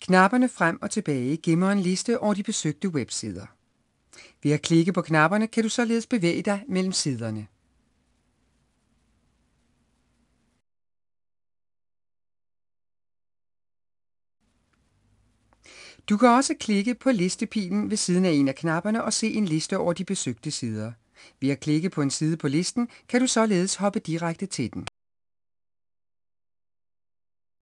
Knapperne frem og tilbage gemmer en liste over de besøgte websider. Ved at klikke på knapperne kan du således bevæge dig mellem siderne. Du kan også klikke på listepilen ved siden af en af knapperne og se en liste over de besøgte sider. Ved at klikke på en side på listen kan du således hoppe direkte til den.